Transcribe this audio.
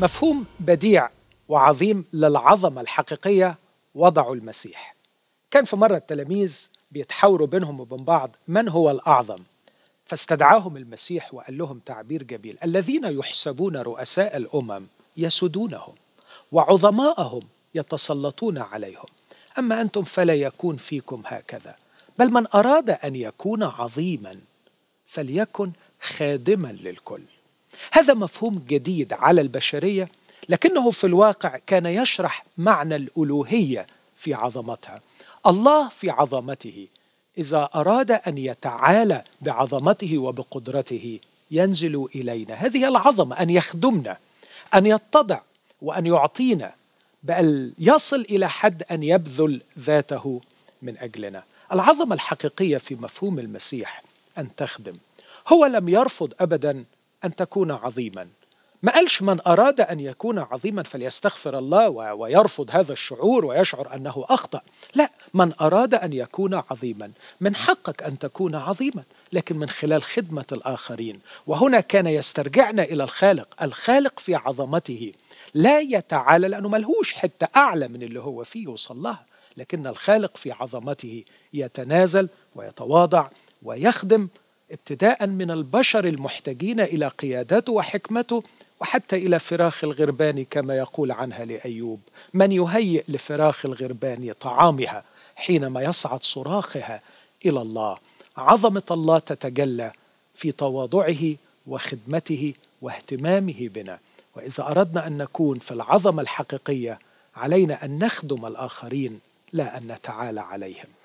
مفهوم بديع وعظيم للعظمة الحقيقية وضعوا المسيح كان في مرة التلاميذ بيتحاوروا بينهم وبين بعض من هو الأعظم فاستدعاهم المسيح وقال لهم تعبير جميل الذين يحسبون رؤساء الأمم يسدونهم وعظماءهم يتسلطون عليهم أما أنتم فلا يكون فيكم هكذا بل من أراد أن يكون عظيما فليكن خادما للكل هذا مفهوم جديد على البشريه لكنه في الواقع كان يشرح معنى الالوهيه في عظمتها الله في عظمته اذا اراد ان يتعالى بعظمته وبقدرته ينزل الينا هذه العظمه ان يخدمنا ان يتضع وان يعطينا بأن يصل الى حد ان يبذل ذاته من اجلنا العظمه الحقيقيه في مفهوم المسيح ان تخدم هو لم يرفض ابدا أن تكون عظيما ما قالش من أراد أن يكون عظيما فليستغفر الله ويرفض هذا الشعور ويشعر أنه أخطأ لا من أراد أن يكون عظيما من حقك أن تكون عظيما لكن من خلال خدمة الآخرين وهنا كان يسترجعنا إلى الخالق الخالق في عظمته لا يتعالى لأنه ملهوش حتة أعلى من اللي هو فيه يوصل لكن الخالق في عظمته يتنازل ويتواضع ويخدم ابتداء من البشر المحتاجين الى قيادته وحكمته وحتى الى فراخ الغربان كما يقول عنها لايوب من يهيئ لفراخ الغربان طعامها حينما يصعد صراخها الى الله عظمه الله تتجلى في تواضعه وخدمته واهتمامه بنا واذا اردنا ان نكون في العظمه الحقيقيه علينا ان نخدم الاخرين لا ان نتعالى عليهم